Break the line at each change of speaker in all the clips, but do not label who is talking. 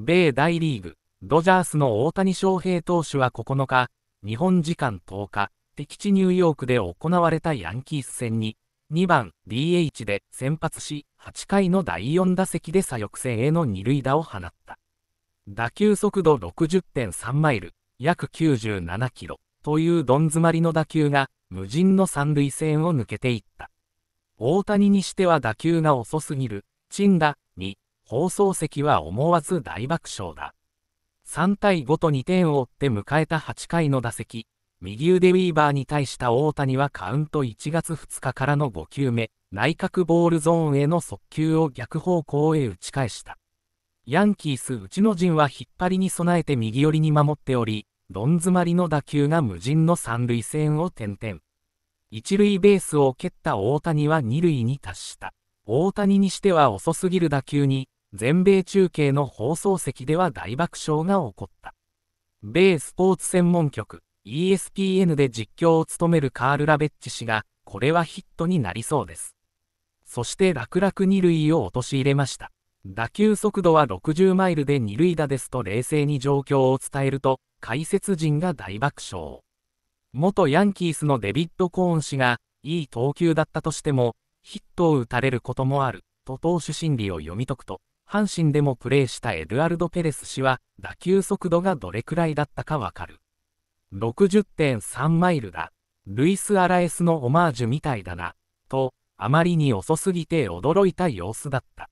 米大リーグ、ドジャースの大谷翔平投手は9日、日本時間10日、敵地ニューヨークで行われたヤンキース戦に、2番 DH で先発し、8回の第4打席で左翼線への二塁打を放った。打球速度60.3マイル、約97キロというどん詰まりの打球が無人の三塁線を抜けていった。大谷にしては打球が遅すぎる、チンだ、に放送席は思わず大爆笑だ。3対5と2点を追って迎えた8回の打席、右腕ウィーバーに対した大谷はカウント1月2日からの5球目、内角ボールゾーンへの速球を逆方向へ打ち返した。ヤンキース内の陣は引っ張りに備えて右寄りに守っており、どん詰まりの打球が無人の三塁線を転々。一塁ベースを蹴った大谷は二塁に達した。大谷にしては遅すぎる打球に、全米中継の放送席では大爆笑が起こった。米スポーツ専門局 ESPN で実況を務めるカール・ラベッチ氏が、これはヒットになりそうです。そして楽々二塁を陥れました。打球速度は60マイルで二塁打ですと冷静に状況を伝えると、解説陣が大爆笑。元ヤンキースのデビッド・コーン氏が、いい投球だったとしても、ヒットを打たれることもある、と投手心理を読み解くと、阪神でもプレーしたエドアルド・ペレス氏は、打球速度がどれくらいだったかわかる。60.3マイルだ。ルイス・アラエスのオマージュみたいだな。と、あまりに遅すぎて驚いた様子だった。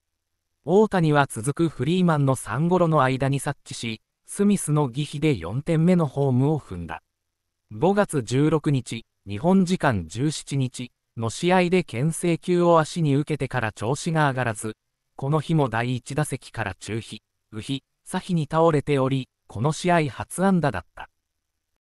大谷は続くフリーマンの3ゴロの間に察知し、スミスの儀比で4点目のホームを踏んだ。5月16日、日本時間17日の試合で牽制球を足に受けてから調子が上がらず、この日も第1打席から中飛、右飛、左飛に倒れており、この試合初安打だった。